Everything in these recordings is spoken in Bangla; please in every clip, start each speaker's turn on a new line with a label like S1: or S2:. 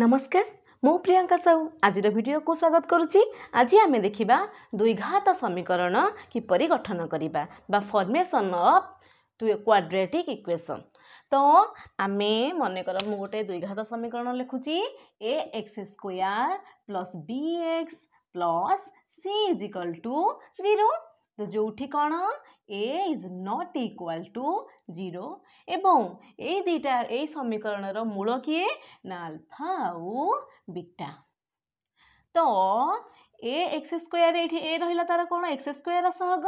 S1: ନମସ୍କାର ମୁଁ ପ୍ରିୟଙ୍କା ସାହୁ ଆଜିର ଭିଡ଼ିଓକୁ ସ୍ୱାଗତ କରୁଛି ଆଜି ଆମେ ଦେଖିବା ଦ୍ୱିଘାତ ସମୀକରଣ କିପରି ଗଠନ କରିବା ବା ଫର୍ମେସନ୍ ଅଫ୍ କ୍ୱାଡ୍ରେଟିକ୍ ଇକ୍ୱେସନ୍ ତ ଆମେ ମନେକର ମୁଁ ଗୋଟେ ଦ୍ୱିଘାତ ସମୀକରଣ ଲେଖୁଛି A x square plus B x plus C is equal to zero ତ ଯେଉଁଠି କ'ଣ A is not equal to zero दुटा ये समीकरण मूल किए ना अल्फा आटा तो ए एक्स स्क्वयर ये ए रहा तार कौन एक्स स्क्वयर सहग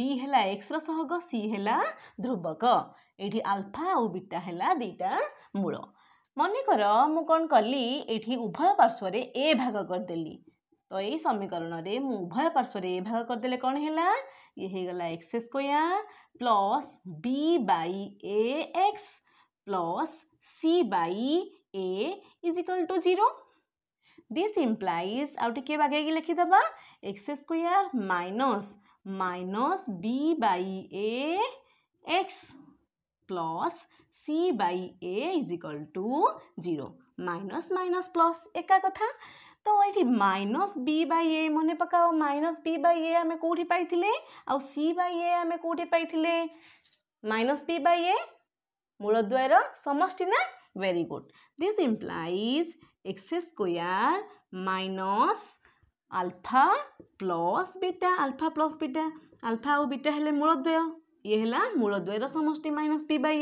S1: बी है एक्सर सहग सी है ध्रुवक ये आलफा आटा है दुटा मूल मनकर मु कौन कली ये उभय पार्श्वें ए भाग करदेली तो यही समीकरण में उभय पार्श्व ए भाग करदे कौन है ये x square plus B by A x plus C by A is equal to zero this implies आउ टे आगे x square minus minus B by A x plus C by A is equal to zero minus minus plus एका कथा तो ये माइनस बी ए मन पकाओ माइनस बी बे आम कौटी पाई सी बे आम कौटे पाई माइनस बी बे मूल द्वार समि ना very good this implies x square minus alpha plus beta alpha plus beta alpha और बीटा हेल्ला मूल द्वय ये मूल द्वयर समि minus B by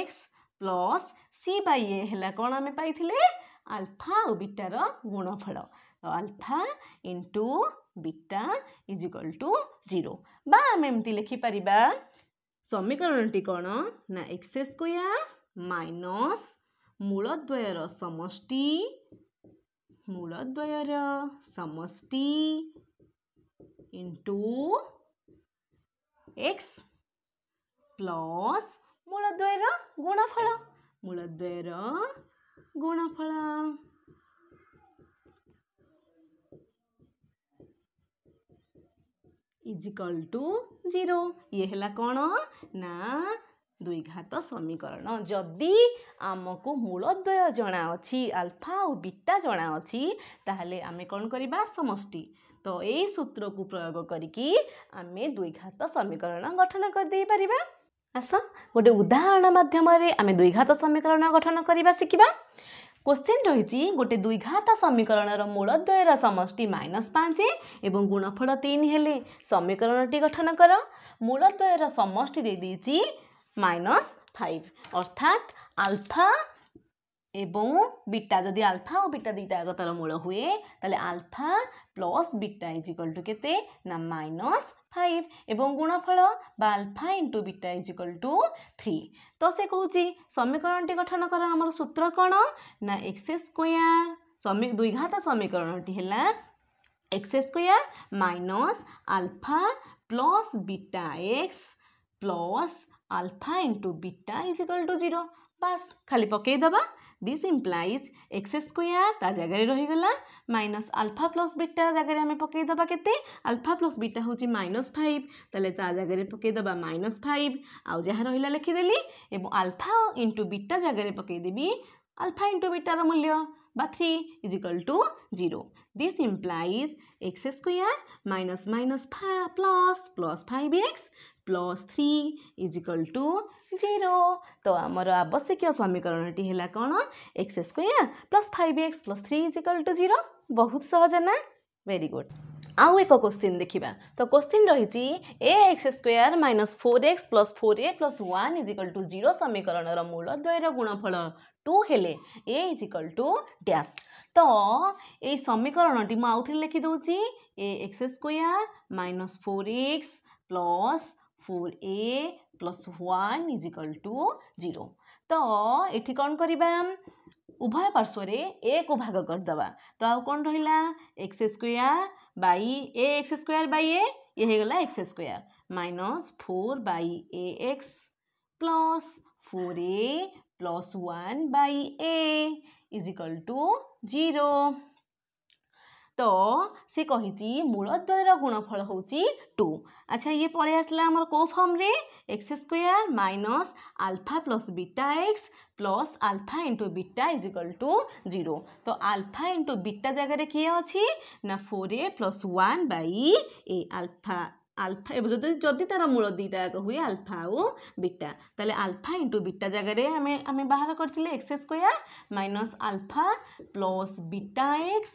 S1: x plus C by कौन आम पाई ଆଲଫା ଆଉ ବିଟାର ଗୁଣଫଳ alpha into beta is equal to zero ବା ଆମେ ଏମିତି ଲେଖିପାରିବା ସମୀକରଣଟି କ'ଣ ନା ଏକ୍ସ ସ୍କୋୟାର୍ ମାଇନସ୍ ମୂଳଦ୍ୱୟର ସମଷ୍ଟି ମୂଳଦ୍ୱୟର ସମଷ୍ଟି ଇଣ୍ଟୁ ଏକ୍ସ ପ୍ଲସ୍ ମୂଳଦ୍ୱୟର ଗୁଣଫଳ ମୂଳଦ୍ୱୟର ଗୁଣଫଳ ଇଜିକଲ୍ ଟୁ ଜିରୋ ଇଏ ହେଲା କ'ଣ ନା ଦ୍ୱିଘାତ ସମୀକରଣ ଯଦି ଆମକୁ ମୂଳ ଦ୍ୱୟ ଜଣାଅଛି ଆଲଫା ଆଉ ବିଟା ଜଣାଅଛି ତାହେଲେ ଆମେ କ'ଣ କରିବା ସମଷ୍ଟି ତ ଏଇ ସୂତ୍ରକୁ ପ୍ରୟୋଗ କରିକି ଆମେ ଦ୍ୱିଘାତ ସମୀକରଣ ଗଠନ କରିଦେଇପାରିବା ଆସ ଗୋଟେ ଉଦାହରଣ ମାଧ୍ୟମରେ ଆମେ ଦ୍ୱିଘାତ ସମୀକରଣ ଗଠନ କରିବା ଶିଖିବା କୋଶ୍ଚିନ୍ ରହିଛି ଗୋଟେ ଦ୍ୱିଘାତ ସମୀକରଣର ମୂଳଦ୍ୱୟର ସମଷ୍ଟି ମାଇନସ୍ ପାଞ୍ଚ ଏବଂ ଗୁଣଫଳ ତିନି ହେଲେ ସମୀକରଣଟି ଗଠନ କର ମୂଳଦ୍ୱୟର ସମଷ୍ଟି ଦେଇଦେଇଛି ମାଇନସ୍ ফাইভ অর্থাৎ আলফা এবং বিটা যদি আলফা ও বিটা দুইটা একতার মূল হুয়ে তাহলে alpha plus beta is equal to কেতে না মাইনস ফাইভ এবং গুণফল বা alpha into beta is equal to three তো সে কুচি সমীকরণটি গঠন কর আমার সূত্র কোণ না এক্স স্কোয়ার সমী দ্বিঘাত সমীকরণটি হল x square minus alpha plus beta x plus alpha into beta is equal to zero বাস খালি পকাইদেবা দিস ইমপ্লাইজ এক্স স্কোয়ার তা জায়গায় রহিগলা মাইনস আলফা প্লস বিটা জায়গায় আমি পকাইদেবা কেতে আলফা প্লস বিটা হচ্ছে মাইনস ফাইভ তাহলে তা জায়গায় পকাইদেবা মাইনস ফাইভ আহা রহিলা লিখিদেলি এবং আলফা ইন্টু বিটা জায়গায় পকাইদেবি আলফা ইন্টু বিটার মূল্য by 3 is equal to 0. This implies x square minus minus 5 plus plus 5x plus three is equal to zero तो आमर आवश्यक समीकरण टी है कौन x square plus five x plus three is equal to zero बहुत सहज ना भेरी गुड आउ एक क्वेश्चन देखा तो क्वेश्चन रही a x square minus four x plus four a plus one is equal to zero समीकरण मूल द्वयर गुणफल টু হলে a is equal to dash তো এই সমীকরণটি মু আউথে লিখি দেছি a x square minus four x plus four a plus one is equal to zero তো এটি কণ করা উভয় পার্শ্বরে এ কু ভাগ করিদেবা তো আউ কণ রহিলা x square by a x square by a ইয়ে হয়ে গলা x square minus four by a x plus four a plus 1 by a is equal to 0 তো সে কহিছি মূলদ্বয়ের গুণফল হচ্ছে টু আচ্ছা ইয়ে পড়ে আসলা আমার কেউ ফর্মে x square minus alpha plus beta x plus alpha into beta is equal to zero তো আলফা ইন্টু বিটা জায়গায় কি অছি না four a plus one by a alpha alpha যদি যদি তার মূল দুইটা যাক হুয়ে আলফা ও বিটা তাহলে আলফা ইন্টু বিটা জায়গায় আমি আমি বাহার করছি x square minus alpha plus beta x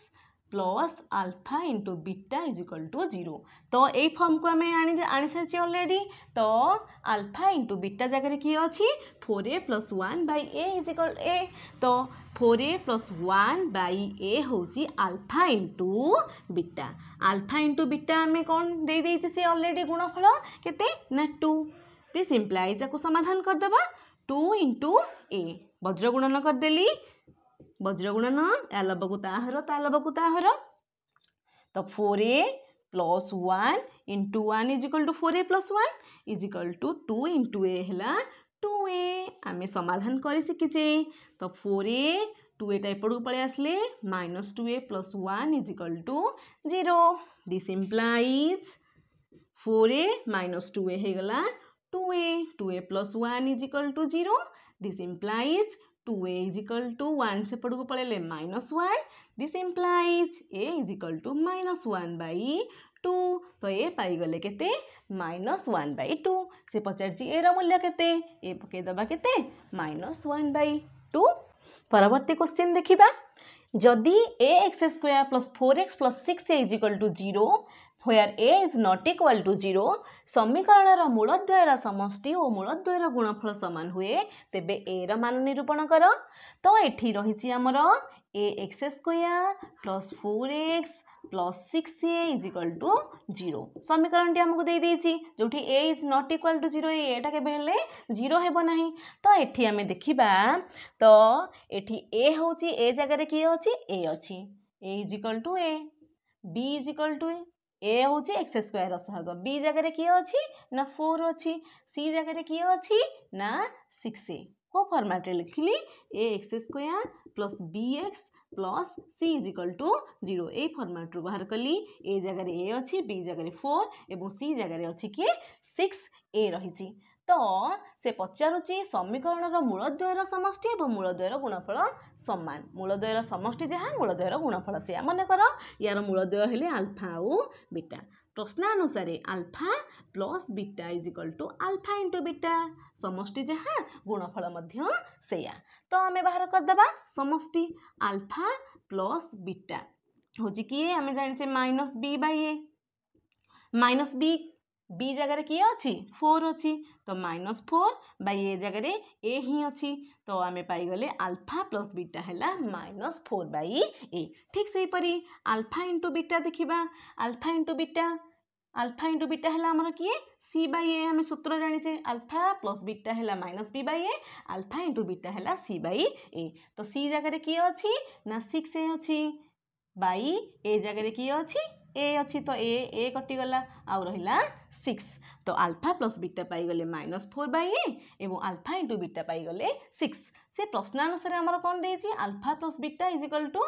S1: plus alpha into beta is equal to zero ତ ଏଇ ଫର୍ମକୁ ଆମେ ଆଣି ଆଣିସାରିଛେ ଅଲରେଡ଼ି ତ ଆଲଫା ଇଣ୍ଟୁ ବିଟା ଜାଗାରେ କିଏ ଅଛି four a plus one by a is equal a ତ four a plus one by a ହେଉଛି alpha into beta alpha into beta ଆମେ କ'ଣ ଦେଇଦେଇଛେ ସେ ଅଲରେଡ଼ି ଗୁଣଫଳ କେତେ ନା ଟୁ ଦିସ୍ ଇମ୍ପ୍ଲାଏ ଯାକୁ ସମାଧାନ କରିଦେବା ଟୁ ଇଣ୍ଟୁ ଏ ବଜ୍ରଗୁଣନ କରିଦେଲି বজ্রগুণন এলবকু তাহর তালবকু তাহর তো four a plus one into one is equal to four a plus one is equal to two into a হল টু এ আমি সমাধান করে শিখিছে তো ফোর এ টু এটা এপটকু পড়ে আসলে minus two a plus one is equal to zero this implies four a minus two a হয়ে গলা two a two a plus one is equal to zero this implies two a is equal to one सेपट को पलैले minus one this implies a is equal to minus one by two तो ए पाईगले के माइनस वन बै टू से पचार ए रूल्य के पकईदे के माइनस वन बै टू परवर्त क्वेश्चन देखा जदि a x square plus four x plus six is equal to zero where a is not equal to zero ସମୀକରଣର ମୂଳଦ୍ୱୟର ସମଷ୍ଟି ଓ ମୂଳଦ୍ୱୟର ଗୁଣଫଳ ସମାନ ହୁଏ ତେବେ ଏର ମାନ ନିରୂପଣ କର ତ ଏଠି ରହିଛି ଆମର a x square plus four x plus six a is equal to zero ସମୀକରଣଟି ଆମକୁ ଦେଇଦେଇଛି ଯେଉଁଠି a is not equal to zero ଏଟା କେବେ ହେଲେ ଜିରୋ ହେବ ନାହିଁ ତ ଏଠି ଆମେ ଦେଖିବା ତ ଏଠି ଏ ହେଉଛି ଏ ଜାଗାରେ କିଏ ଅଛି ଏ ଅଛି a is equal to a b is equal to a a ହେଉଛି ଏକ୍ସ ସ୍କୋୟାର ସହଗ ବି ଜାଗାରେ କିଏ ଅଛି ନା ଫୋର୍ ଅଛି ସି ଜାଗାରେ କିଏ ଅଛି ନା ସିକ୍ସ ଏ କେଉଁ ଫର୍ମାଟ୍ରେ ଲେଖିଲି a x square plus B x plus c is equal to zero ଏଇ ଫର୍ମାଟ୍ରୁ ବାହାର କଲି ଏ ଜାଗାରେ ଏ ଅଛି ବି ଜାଗାରେ ଫୋର୍ ଏବଂ ସି ଜାଗାରେ ଅଛି କିଏ ସିକ୍ସ ଏ ରହିଛି ତ ସେ ପଚାରୁଛି ସମୀକରଣର ମୂଳଦ୍ୱୟର ସମଷ୍ଟି ଏବଂ ମୂଳଦ୍ୱୟର ଗୁଣଫଳ ସମାନ ମୂଳଦ୍ୱୟର ସମଷ୍ଟି ଯାହା ମୂଳଦ୍ୱୟର ଗୁଣଫଳ ସେଇଆ ମନେକର ୟାର ମୂଳଦ୍ୱୟ ହେଲେ ଆଲଫା ଆଉ ବିଟା ପ୍ରଶ୍ନାନୁସାରେ alpha plus beta is equal to alpha into beta ସମଷ୍ଟି ଯାହା ଗୁଣଫଳ ମଧ୍ୟ ସେଇଆ ତ ଆମେ ବାହାର କରିଦେବା ସମଷ୍ଟି ଆଲଫା ପ୍ଲସ୍ ବିଟା ହେଉଛି କିଏ ଆମେ ଜାଣିଛେ minus b by a minus b b জায়গায় কি অছি ফোর অছি তো মাইনস ফোর বাই এ জায়গায় এ হি অছি তো আমি পাইগলে আলফা প্লস বিটা হেলা মাইনস ফোর বাই এ ঠিক সেইপরি আলফা ইন্টু বিটা দেখিবা alpha into beta alpha into beta হল আমার কি সি বাই এ আমি সূত্র জাঁচে আলফা প্লস বিটা হল minus b by a alpha into beta হল সি বাই এ তো সি জায়গায় কি অছি না সিক্স এ অছি বাই এ জায়গায় কি অছি ए अच्छी तो ए ए कटिगला आउ रहा सिक्स तो आल्फा प्लस बीटा पाइगले माइनस फोर बै ए और आल्फा इंटू बीटा पाइगले सिक्स से प्रश्नानुसार आमर कौन दे alpha plus beta is equal to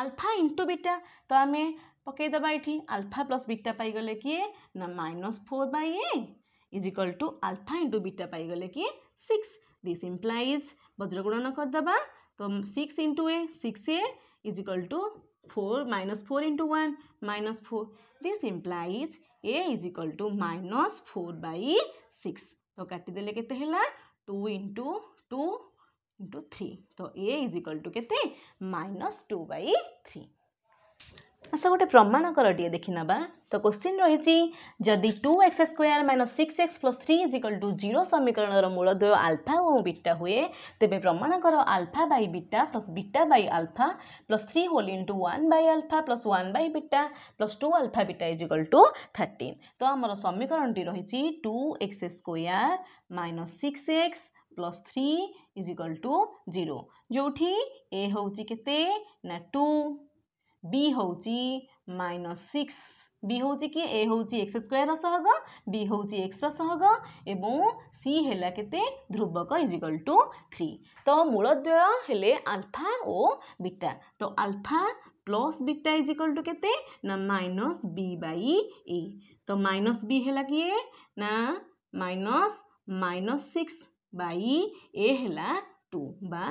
S1: alpha into beta তো আমি পকাইদেবা এটি আলফা প্লস বিটা পাইগলে কি না minus four by a is equal to alpha into beta পাইগলে কি সিক্স দিস ইমপ্লাইজ বজ্রগুণন করদেবা তো six into a six a is equal to 4 minus 4 into 1 minus 4 this implies a is equal to minus 4 by 6 तो काटि देले केते हला 2 into 2 into 3 तो a is equal to केते minus 2 by 3 ଆସ ଗୋଟେ ପ୍ରମାଣ କର ଟିକେ ଦେଖିନେବା ତ କୋଶ୍ଚିନ୍ ରହିଛି ଯଦି two x square minus six x plus three is equal to zero ସମୀକରଣର ମୂଳଦ୍ୱୟ ଆଲଫା ଓ ବିଟା ହୁଏ ତେବେ ପ୍ରମାଣ କର alpha by beta plus beta by alpha plus three whole into one by alpha plus one by beta plus two alpha beta is equal to thirteen ତ ଆମର ସମୀକରଣଟି ରହିଛି two x square minus six x plus three is equal to zero ଯେଉଁଠି ଏ ହେଉଛି କେତେ ନା ଟୁ বি হচ্ছে মাইনস সিক্স বি হচ্ছে কি এ হচ্ছে এক্স স্কোয়ার সহগ বি হচ্ছে এক্স সহগ এবং সি হেলা কেতে ধ্রুবক ইজ ইকাল টু থ্রি তো মূলদ্বয় হলে আলফা ও বিটা তো alpha plus beta is equal to কেতে না মাইনস বি বাই এ তো মাইনস বি হেলা কি না minus minus six by a হেলা টু বা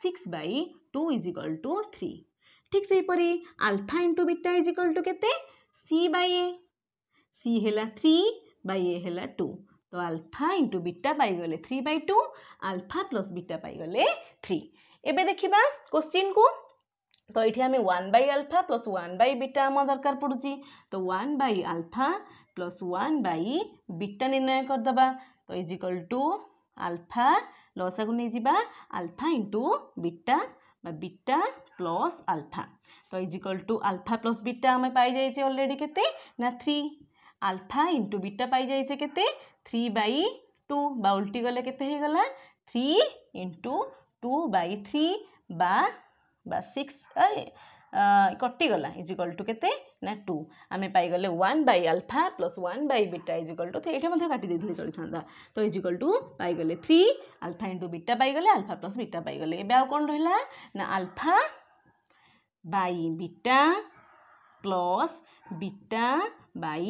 S1: six by two is equal to three ঠিক ସେହିପରି alpha into beta is equal to କେତେ ସି ବାଇ ଏ ସି ହେଲା ଥ୍ରୀ ବାଇ ଏ ହେଲା ଟୁ তো আলফা ইন্টু বিটা পাইগলে three by two alpha plus beta পাইগলে থ্রি এবে দেখিবা কোশ্চিন কু তো এটি আমি one by alpha plus one by beta আমার দরকার পড়ুছি তো one by alpha plus one by beta নির্ণয় করদেবা তো ইজ ইকল টু আলফা লসাকু নিয়ে যা আলফা ইন্টু বিটা বা বিটা પ્લસ આલ્ફા તો is equal to alpha plus beta અમે પાઈ જઈଛે ઓલરેડી કેતે ના થ્રી આલ્ફા ઇન્ટુ બીટા પાઈ જઈଛે કેતે થ્રી બાઈ ટુ বা উল্টি গলে কেতে হয়ে গলা three into two by three বা বা সিক্স কটিগলা ইজিকল টু কেতে না টু আমি পাইগলে one by alpha plus one by beta is equal to এটা মধ্যে কাটি দিয়ে চলিথা তো ইজিকল টু পাইগলে থ্রি আলফা ইন্টু বিটা পাইগলে আলফা প্লস বিটা পাইগলে এবে আউ কোণ রহলা না alpha by beta plus beta by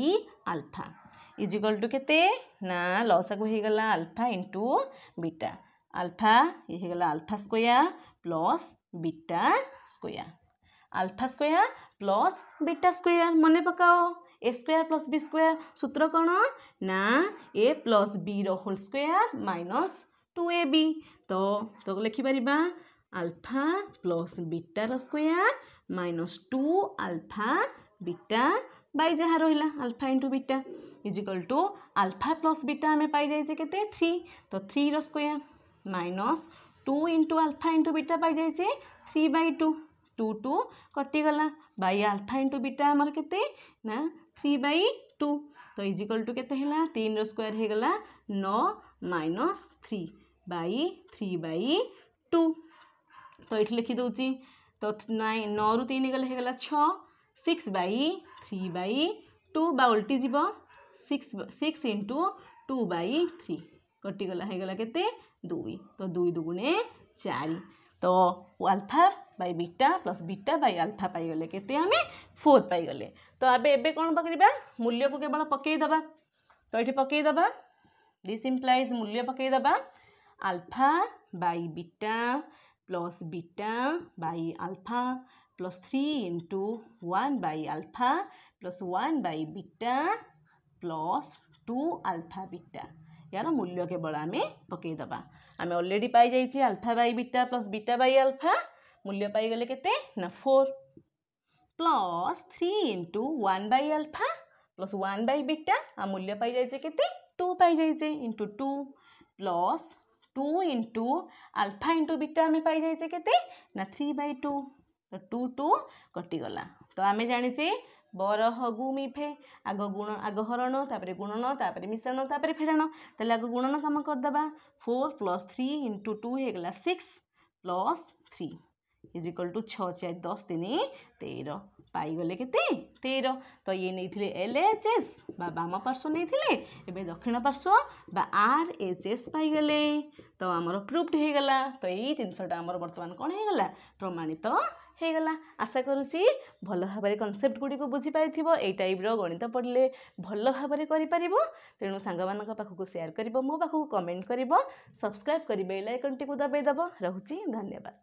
S1: alpha is equal to kete na losaku hegala alpha into beta alpha ye hegala alpha square plus beta square alpha square plus beta square mane pakao a square plus b square सूत्र कौन ना a plus b whole square minus two a b तो लिखिपर alpha plus beta ର square minus 2 alpha beta by ଯାହା ରହିଲା alpha into beta is equal to alpha plus beta ଆମେ ପାଇଯାଇଛେ କେତେ 3 ତ 3 ର square minus 2 into alpha into beta ପାଇଯାଇଛେ 3 by 2 2 2 କଟିଗଲା by alpha into beta ଆମର କେତେ ନା 3 by 2 ତ is equal to କେତେ ହେଲା 3 ର square ହେଇଗଲା 9 minus 3 by 3 by 2 तो ये लिखि तो नाइ नौ रु तीन गले होगा छ six by three by two बा उल्टी जीव six six into two by three कटिगला होगा के दुई तो दुई दुगुणे चार तो alpha by beta plus beta by alpha पाइगले के फोर पाइगले तो अब एवं कौन पकड़ा मूल्य को केवल पकईदे तो ये पकईदे दिस इम्प्लाइज मूल्य पकईद alpha by beta plus beta by alpha plus 3 into 1 by alpha plus 1 by beta plus 2 alpha beta. यार मूल्य केवल आम पकईदे आम अलरेडी पाई alpha by beta plus beta by alpha मूल्य पाईगले के four plus three into one by alpha plus one by beta आ मूल्य पाई के टू पाई into two plus two into alpha into beta આમે પાઈ જઈચે કેતે ના થ્રી બાય ટુ તો ટુ ટુ કટિગલા તો આમે જાણીચે বরহ গুমিফে আগ গুণ আগ হরণ তাপরে গুণন তাপরে মিশ্রণ তাপরে ফেড়াণ তাহলে আগ গুণন কাম করদেবা four plus three into two হয়ে গেল six plus three is equal to ছ চার দশ তিন তের ପାଇଗଲେ କେତେ ତେର ତ ଇଏ ନେଇଥିଲେ ଏଲ୍ ଏଚ୍ ଏସ୍ ବା ବାମ ପାର୍ଶ୍ୱ ନେଇଥିଲେ ଏବେ ଦକ୍ଷିଣ ପାର୍ଶ୍ୱ ବା ଆର୍ ଏଚ୍ ଏସ୍ ପାଇଗଲେ ତ ଆମର ପ୍ରୁଫ୍ଡ ହୋଇଗଲା ତ ଏଇ ଜିନିଷଟା ଆମର ବର୍ତ୍ତମାନ କ'ଣ ହୋଇଗଲା ପ୍ରମାଣିତ ହୋଇଗଲା ଆଶା କରୁଛି ଭଲ ଭାବରେ କନସେପ୍ଟ ଗୁଡ଼ିକୁ ବୁଝିପାରିଥିବ ଏଇ ଟାଇପ୍ର ଗଣିତ ପଢ଼ିଲେ ଭଲ ଭାବରେ କରିପାରିବ ତେଣୁ ସାଙ୍ଗମାନଙ୍କ ପାଖକୁ ସେୟାର କରିବ ମୋ ପାଖକୁ କମେଣ୍ଟ କରିବ ସବସ୍କ୍ରାଇବ୍ କରିବେ ଲାଇକ୍ ଆଇକନ୍ଟିକୁ ଦବାଇ ଦେବ ରହୁଛି ଧନ୍ୟବାଦ